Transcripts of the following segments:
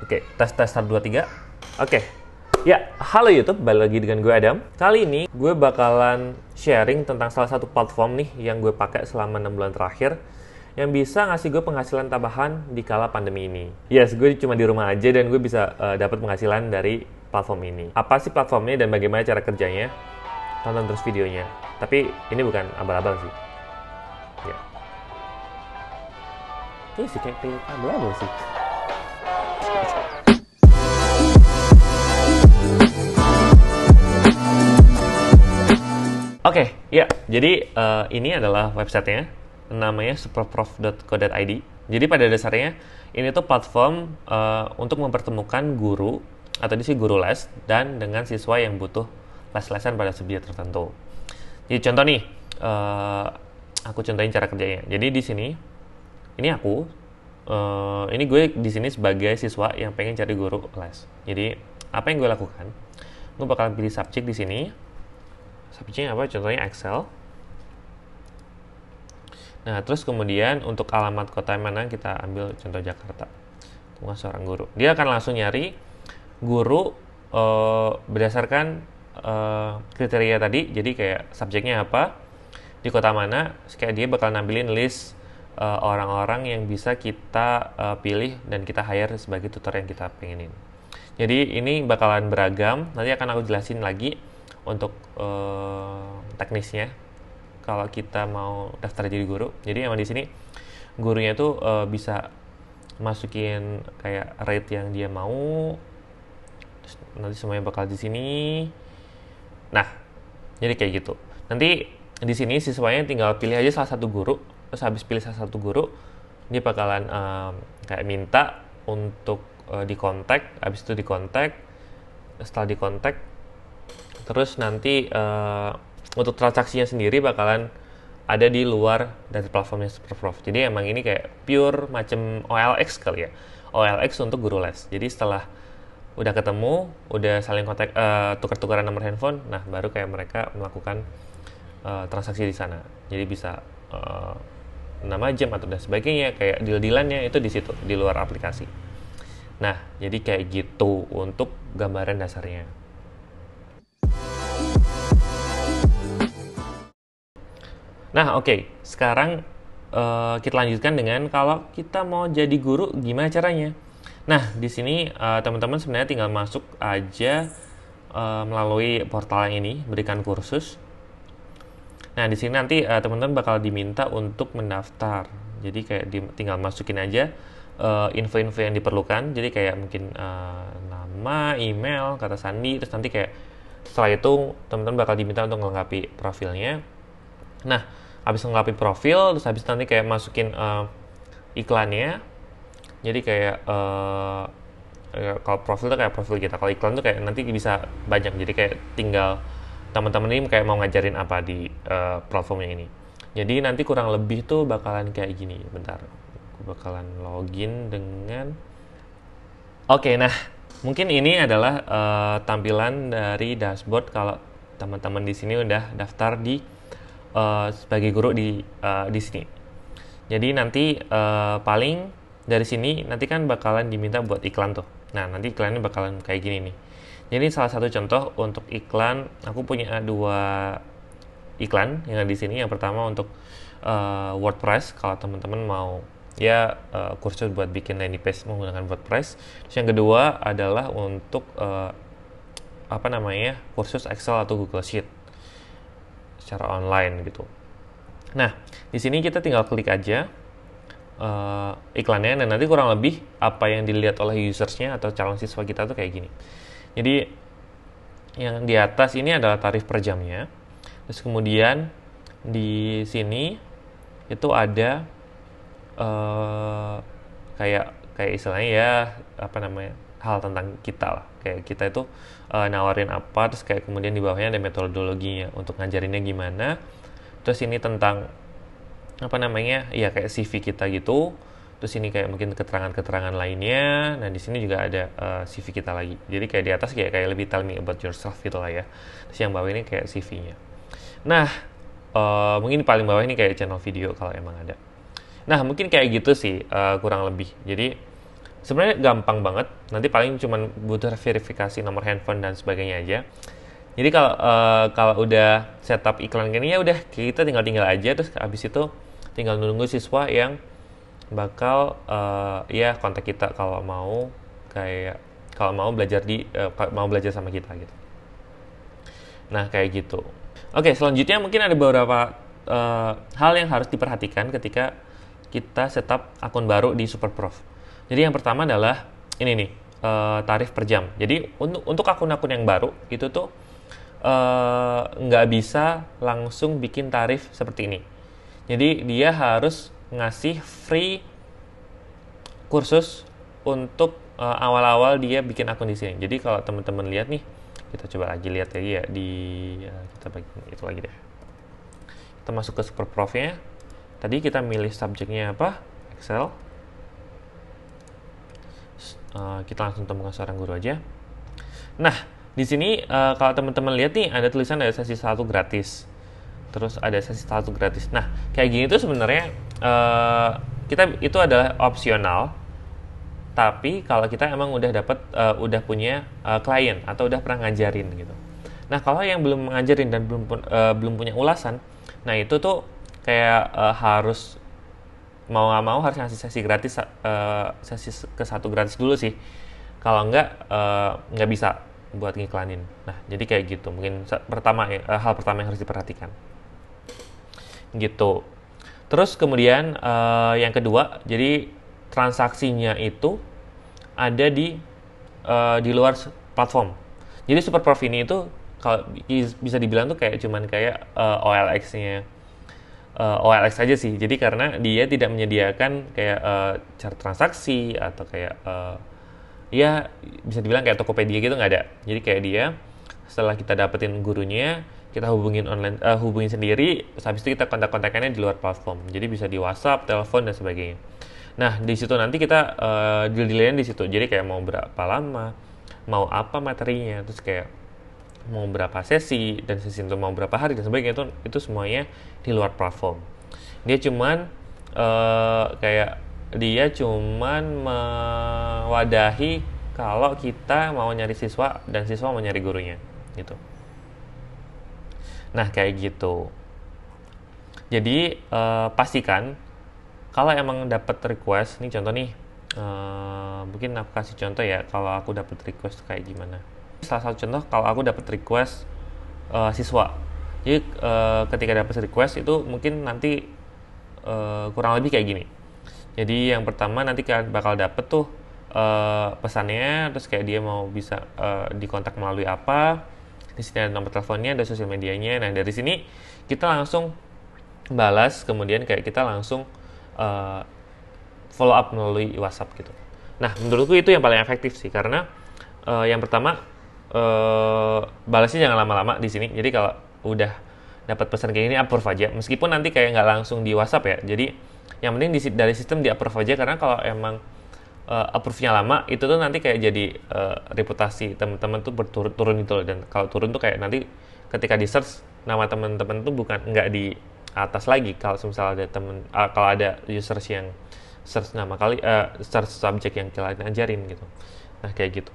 Oke, tes tes satu dua tiga. Oke. Ya, halo YouTube, balik lagi dengan gue Adam. Kali ini gue bakalan sharing tentang salah satu platform nih yang gue pakai selama 6 bulan terakhir yang bisa ngasih gue penghasilan tambahan di kala pandemi ini. Yes, gue cuma di rumah aja dan gue bisa uh, eh, dapat penghasilan dari platform ini. Apa sih platformnya dan bagaimana cara kerjanya? Tonton terus videonya. Tapi ini bukan abal-abal sih. Ya. Ini sih kayak abal-abal sih. Oke, okay, ya. Jadi uh, ini adalah websitenya, namanya superprof.co.id. Jadi pada dasarnya ini tuh platform uh, untuk mempertemukan guru atau di sini guru les dan dengan siswa yang butuh les-lesan pada subjek tertentu. Jadi contoh nih, uh, aku contohin cara kerjanya. Jadi di sini, ini aku uh, ini gue di sini sebagai siswa yang pengen cari guru les. Jadi apa yang gue lakukan? Gue bakalan pilih subjek di sini. Subjeknya apa? Contohnya Excel. Nah, terus kemudian untuk alamat kota mana kita ambil contoh Jakarta. Tunggu seorang guru. Dia akan langsung nyari guru uh, berdasarkan uh, kriteria tadi. Jadi kayak subjeknya apa, di kota mana, kayak dia bakal nampilin list Eh, orang-orang uh, yang bisa kita uh, pilih dan kita hire sebagai tutor yang kita pengenin. Jadi ini bakalan beragam. Nanti akan aku jelasin lagi untuk uh, teknisnya. Kalau kita mau daftar jadi guru, jadi emang di sini gurunya itu uh, bisa masukin kayak rate yang dia mau. Nanti semuanya bakal di sini. Nah, jadi kayak gitu. Nanti di sini siswanya tinggal pilih aja salah satu guru terus habis pilih salah satu guru dia bakalan um, kayak minta untuk uh, dikontak habis itu dikontak setelah dikontak terus nanti uh, untuk transaksinya sendiri bakalan ada di luar dari platformnya Superprof. Jadi emang ini kayak pure macam OLX kali ya. OLX untuk guru les. Jadi setelah udah ketemu, udah saling kontak uh, tukar-tukaran nomor handphone, nah baru kayak mereka melakukan uh, transaksi di sana. Jadi bisa uh, nama jam atau dan sebagainya kayak deal-dealannya itu di situ di luar aplikasi. Nah, jadi kayak gitu untuk gambaran dasarnya. Nah, oke. Okay. Sekarang uh, kita lanjutkan dengan kalau kita mau jadi guru gimana caranya? Nah, di sini uh, teman-teman sebenarnya tinggal masuk aja uh, melalui portal yang ini, berikan kursus Nah, di sini nanti uh, teman-teman bakal diminta untuk mendaftar. Jadi kayak di, tinggal masukin aja eh, info-info uh, info yang diperlukan. Jadi kayak mungkin uh, nama, email, kata sandi, terus nanti kayak setelah itu teman-teman bakal diminta untuk melengkapi profilnya. Nah, habis melengkapi profil, terus habis nanti kayak masukin uh, iklannya. Jadi kayak uh, kalau profil tuh kayak profil kita, kalau iklan tuh kayak nanti bisa banyak. Jadi kayak tinggal teman-teman ini kayak mau ngajarin apa di uh, eh, yang ini jadi nanti kurang lebih tuh bakalan kayak gini bentar aku bakalan login dengan oke okay, nah mungkin ini adalah uh, tampilan dari dashboard kalau teman-teman di sini udah daftar di uh, sebagai guru di uh, di sini jadi nanti uh, paling dari sini nanti kan bakalan diminta buat iklan tuh nah nanti iklannya bakalan kayak gini nih ini salah satu contoh untuk iklan. Aku punya dua iklan yang di sini. Yang pertama untuk uh, WordPress kalau teman-teman mau ya uh, kursus buat bikin landing page menggunakan WordPress. Terus yang kedua adalah untuk uh, apa namanya kursus Excel atau Google Sheet secara online gitu. Nah di sini kita tinggal klik aja uh, iklannya dan nanti kurang lebih apa yang dilihat oleh usersnya atau calon siswa kita tuh kayak gini. Jadi yang di atas ini adalah tarif per jamnya. Terus kemudian di sini itu ada uh, kayak kayak istilahnya ya apa namanya hal tentang kita lah kayak kita itu uh, nawarin apa terus kayak kemudian di bawahnya ada metodologinya untuk ngajarinnya gimana terus ini tentang apa namanya ya kayak CV kita gitu terus ini kayak mungkin keterangan-keterangan lainnya nah di sini juga ada uh, eh, CV kita lagi jadi kayak di atas kayak kayak lebih tell me about yourself gitu lah ya terus yang bawah ini kayak CV-nya nah uh, mungkin paling bawah ini kayak channel video kalau emang ada nah mungkin kayak gitu sih uh, kurang lebih jadi sebenarnya gampang banget nanti paling cuma butuh verifikasi nomor handphone dan sebagainya aja jadi kalau uh, kalau udah setup iklan gini ya udah kita tinggal tinggal aja terus habis itu tinggal nunggu siswa yang bakal uh, ya kontak kita kalau mau kayak kalau mau belajar di uh, mau belajar sama kita gitu. Nah kayak gitu. Oke selanjutnya mungkin ada beberapa uh, hal yang harus diperhatikan ketika kita setup akun baru di Superprof. Jadi yang pertama adalah ini nih uh, tarif per jam. Jadi untuk untuk akun-akun yang baru itu tuh uh, nggak bisa langsung bikin tarif seperti ini. Jadi dia harus ngasih free kursus untuk awal eh, awal-awal dia bikin akun di sini. Jadi kalau teman-teman lihat nih, kita coba lagi lihat lagi ya di uh, kita bagi itu lagi deh. Kita masuk ke super profnya. Tadi kita milih subjeknya apa? Excel. Uh, kita langsung temukan seorang guru aja. Nah, di sini uh, kalau teman-teman lihat nih ada tulisan ada sesi satu gratis terus ada sesi satu gratis. Nah, kayak gini tuh sebenarnya uh, kita itu adalah opsional. Tapi kalau kita emang udah dapat uh, eh, udah punya uh, klien atau udah pernah ngajarin gitu. Nah, kalau yang belum ngajarin dan belum uh, belum punya ulasan, nah itu tuh kayak uh, harus mau nggak mau harus ngasih sesi gratis uh, sesi ke satu gratis dulu sih. Kalau nggak uh, nggak bisa buat ngiklanin. Nah, jadi kayak gitu. Mungkin pertama uh, hal pertama yang harus diperhatikan gitu. Terus kemudian uh, yang kedua, jadi transaksinya itu ada di uh, di luar platform. Jadi super prof ini itu kalau bisa dibilang tuh kayak cuman kayak uh, eh, OLX-nya uh, OLX aja sih. Jadi karena dia tidak menyediakan kayak uh, cara transaksi atau kayak uh, ya bisa dibilang kayak Tokopedia gitu nggak ada. Jadi kayak dia setelah kita dapetin gurunya kita hubungin online uh, hubungin sendiri habis itu kita kontak-kontakannya di luar platform jadi bisa di WhatsApp telepon dan sebagainya nah di situ nanti kita uh, eh, deal dealnya di situ jadi kayak mau berapa lama mau apa materinya terus kayak mau berapa sesi dan sesi itu mau berapa hari dan sebagainya itu itu semuanya di luar platform dia cuman uh, kayak dia cuman mewadahi kalau kita mau nyari siswa dan siswa mau nyari gurunya gitu Nah, kayak gitu. Jadi uh, pastikan kalau emang dapat request, ini contoh nih, uh, mungkin aku kasih contoh ya kalau aku dapat request kayak gimana. Salah satu contoh kalau aku dapat request uh, siswa. Jadi uh, ketika dapat request itu mungkin nanti uh, kurang lebih kayak gini. Jadi yang pertama nanti kan bakal dapet tuh uh, pesannya, terus kayak dia mau bisa uh, dikontak melalui apa, di sini ada nomor teleponnya ada sosial medianya nah dari sini kita langsung balas kemudian kayak kita langsung uh, follow up melalui WhatsApp gitu nah menurutku itu yang paling efektif sih karena uh, yang pertama uh, balasnya jangan lama-lama di sini jadi kalau udah dapat pesan kayak ini approve aja meskipun nanti kayak nggak langsung di WhatsApp ya jadi yang penting di, dari sistem di approve aja karena kalau emang uh, approve-nya lama itu tuh nanti kayak jadi uh, reputasi teman-teman tuh berturun-turun itu loh dan kalau turun tuh kayak nanti ketika di search nama teman-teman tuh bukan nggak di atas lagi kalau misalnya ada temen uh, kalau ada users yang search nama kali uh, search subjek yang kalian ajarin gitu nah kayak gitu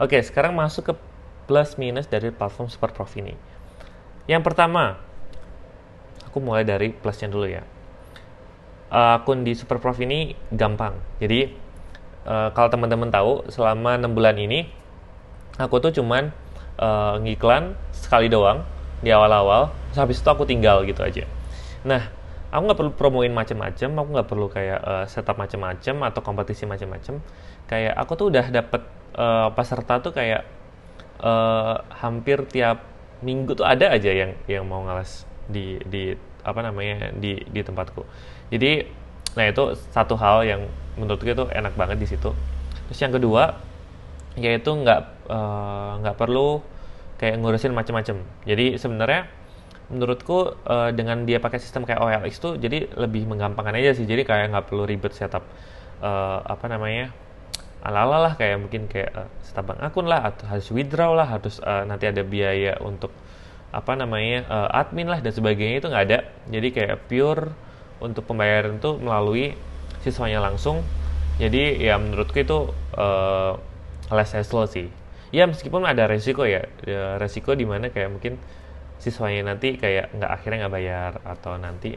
oke okay, sekarang masuk ke plus minus dari platform Superprof ini yang pertama aku mulai dari plusnya dulu ya uh, akun di Superprof ini gampang. Jadi uh, kalau teman-teman tahu selama 6 bulan ini aku tuh cuman uh, ngiklan sekali doang di awal-awal, habis itu aku tinggal gitu aja. Nah, aku nggak perlu promoin macam-macam, aku nggak perlu kayak uh, setup macam-macam atau kompetisi macam-macam. Kayak aku tuh udah dapet uh, peserta tuh kayak uh, hampir tiap minggu tuh ada aja yang yang mau ngalas di di apa namanya di di tempatku jadi nah itu satu hal yang menurutku itu enak banget di situ terus yang kedua yaitu nggak eh, nggak uh, perlu kayak ngurusin macem-macem jadi sebenarnya menurutku uh, dengan dia pakai sistem kayak OLX tuh jadi lebih menggampangkan aja sih jadi kayak nggak perlu ribet setup uh, apa namanya ala-ala lah kayak mungkin kayak uh, setabang akun lah atau harus withdraw lah harus uh, nanti ada biaya untuk apa namanya uh, admin lah dan sebagainya itu nggak ada jadi kayak pure untuk pembayaran tuh melalui siswanya langsung jadi ya menurutku itu uh, less hassle sih ya meskipun ada resiko ya, ya resiko dimana kayak mungkin siswanya nanti kayak nggak akhirnya nggak bayar atau nanti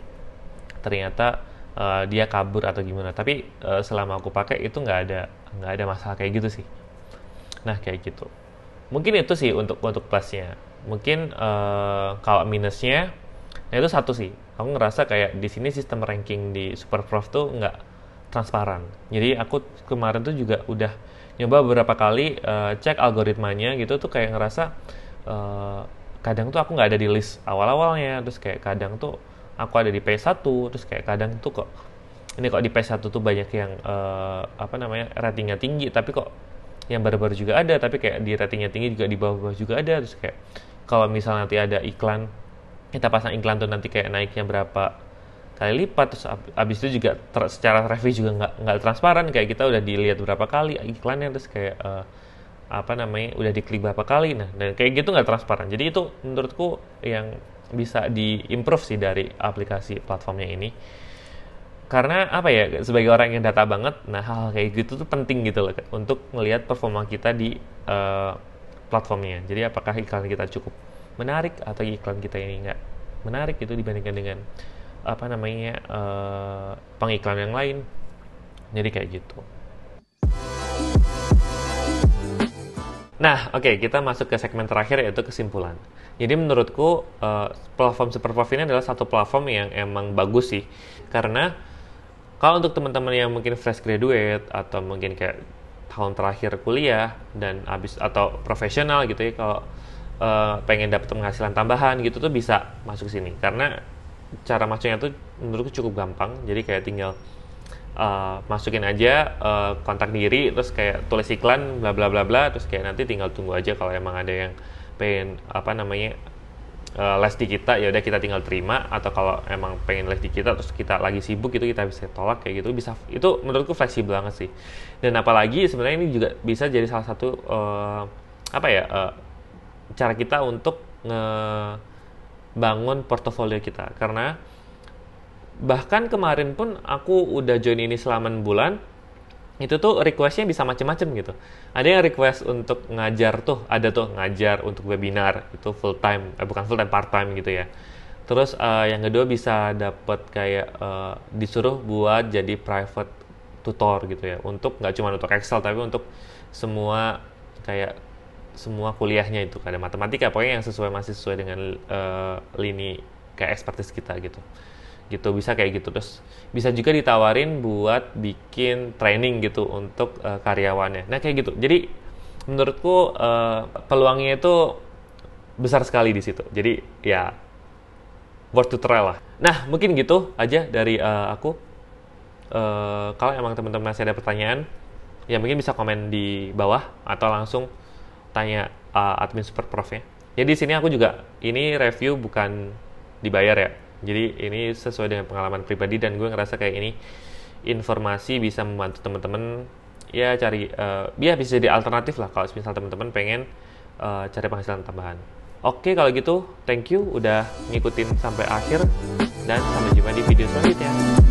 ternyata uh, dia kabur atau gimana tapi uh, selama aku pakai itu nggak ada nggak ada masalah kayak gitu sih nah kayak gitu mungkin itu sih untuk untuk plusnya mungkin uh, kalau minusnya nah itu satu sih aku ngerasa kayak di sini sistem ranking di Superprof tuh nggak transparan jadi aku kemarin tuh juga udah nyoba beberapa kali uh, cek algoritmanya gitu tuh kayak ngerasa uh, kadang tuh aku nggak ada di list awal-awalnya terus kayak kadang tuh aku ada di P1 terus kayak kadang tuh kok ini kok di P1 tuh banyak yang uh, apa namanya ratingnya tinggi tapi kok yang baru-baru juga ada tapi kayak di ratingnya tinggi juga di bawah-bawah juga ada terus kayak kalau misalnya nanti ada iklan kita pasang iklan tuh nanti kayak naiknya berapa kali lipat terus abis itu juga ter, secara review juga nggak nggak transparan kayak kita udah dilihat berapa kali iklannya terus kayak uh, apa namanya udah diklik berapa kali nah dan kayak gitu nggak transparan jadi itu menurutku yang bisa diimprove sih dari aplikasi platformnya ini karena apa ya sebagai orang yang data banget nah hal, -hal kayak gitu tuh penting gitu loh untuk melihat performa kita di uh, platformnya. Jadi apakah iklan kita cukup menarik atau iklan kita ini nggak menarik itu dibandingkan dengan apa namanya uh, pengiklan yang lain. Jadi kayak gitu. Nah, oke, okay, kita masuk ke segmen terakhir yaitu kesimpulan. Jadi menurutku uh, platform Superprof ini adalah satu platform yang emang bagus sih. Karena kalau untuk teman-teman yang mungkin fresh graduate atau mungkin kayak tahun terakhir kuliah dan abis atau profesional gitu ya kalau e, pengen dapat penghasilan tambahan gitu tuh bisa masuk sini karena cara masuknya tuh menurutku cukup gampang jadi kayak tinggal e, masukin aja e, kontak diri terus kayak tulis iklan bla bla bla bla terus kayak nanti tinggal tunggu aja kalau emang ada yang pengen apa namanya uh, les di kita ya udah kita tinggal terima atau kalau emang pengen les di kita terus kita lagi sibuk gitu kita bisa tolak kayak gitu bisa itu menurutku fleksibel banget sih dan apalagi sebenarnya ini juga bisa jadi salah satu uh, apa ya uh, cara kita untuk ngebangun portofolio kita karena bahkan kemarin pun aku udah join ini selama 6 bulan itu tuh requestnya bisa macem-macem gitu. Ada yang request untuk ngajar tuh, ada tuh ngajar untuk webinar itu full time, eh, bukan full time part time gitu ya. Terus uh, yang kedua bisa dapat kayak uh, disuruh buat jadi private tutor gitu ya, untuk nggak cuma untuk Excel tapi untuk semua kayak semua kuliahnya itu ada matematika pokoknya yang sesuai masih sesuai dengan uh, lini kayak expertise kita gitu gitu bisa kayak gitu terus bisa juga ditawarin buat bikin training gitu untuk uh, karyawannya nah kayak gitu jadi menurutku uh, peluangnya itu besar sekali di situ jadi ya worth to try lah nah mungkin gitu aja dari uh, aku uh, kalau emang teman-teman masih ada pertanyaan ya mungkin bisa komen di bawah atau langsung tanya uh, admin super prof ya jadi sini aku juga ini review bukan dibayar ya jadi ini sesuai dengan pengalaman pribadi dan gue ngerasa kayak ini informasi bisa membantu teman-teman ya cari uh, ya bisa jadi alternatif lah kalau misalnya teman-teman pengen uh, cari penghasilan tambahan oke kalau gitu thank you udah ngikutin sampai akhir dan sampai jumpa di video selanjutnya